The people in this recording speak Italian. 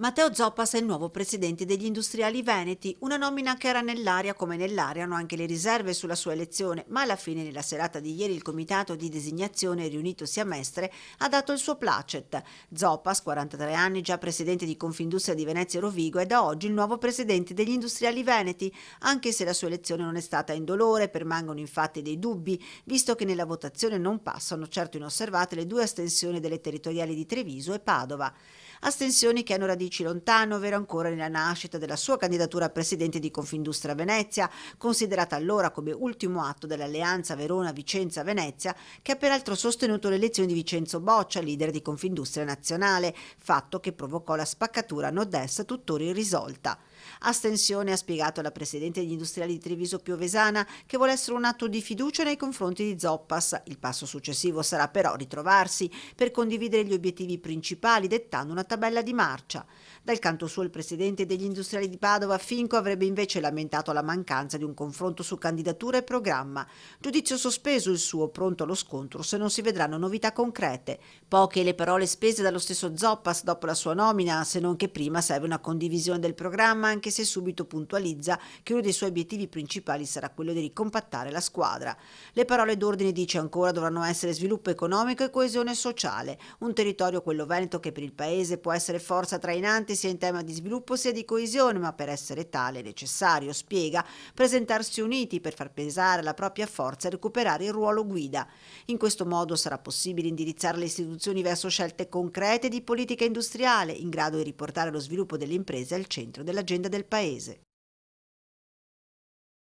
Matteo Zoppas è il nuovo presidente degli industriali veneti, una nomina che era nell'aria come nell'aria hanno anche le riserve sulla sua elezione, ma alla fine nella serata di ieri il comitato di designazione riunitosi a Mestre ha dato il suo placet. Zoppas, 43 anni, già presidente di Confindustria di Venezia e Rovigo, è da oggi il nuovo presidente degli industriali veneti, anche se la sua elezione non è stata indolore, permangono infatti dei dubbi, visto che nella votazione non passano certo inosservate le due astensioni delle territoriali di Treviso e Padova. Astensioni che hanno radicato Ricci Lontano vero ancora nella nascita della sua candidatura a presidente di Confindustria Venezia, considerata allora come ultimo atto dell'alleanza Verona-Vicenza-Venezia, che ha peraltro sostenuto l'elezione di Vincenzo Boccia, leader di Confindustria Nazionale, fatto che provocò la spaccatura nord-est tuttora irrisolta. Astensione ha spiegato la presidente degli industriali di Treviso Piovesana che vuole essere un atto di fiducia nei confronti di Zoppas. Il passo successivo sarà però ritrovarsi per condividere gli obiettivi principali dettando una tabella di marcia. Dal canto suo il presidente degli industriali di Padova, Finco, avrebbe invece lamentato la mancanza di un confronto su candidatura e programma. Giudizio sospeso il suo, pronto allo scontro se non si vedranno novità concrete. Poche le parole spese dallo stesso Zoppas dopo la sua nomina, se non che prima serve una condivisione del programma, anche se subito puntualizza che uno dei suoi obiettivi principali sarà quello di ricompattare la squadra. Le parole d'ordine, dice ancora, dovranno essere sviluppo economico e coesione sociale, un territorio, quello veneto, che per il Paese può essere forza trainante determinante sia in tema di sviluppo sia di coesione, ma per essere tale è necessario, spiega, presentarsi uniti per far pesare la propria forza e recuperare il ruolo guida. In questo modo sarà possibile indirizzare le istituzioni verso scelte concrete di politica industriale, in grado di riportare lo sviluppo delle imprese al centro dell'agenda del Paese.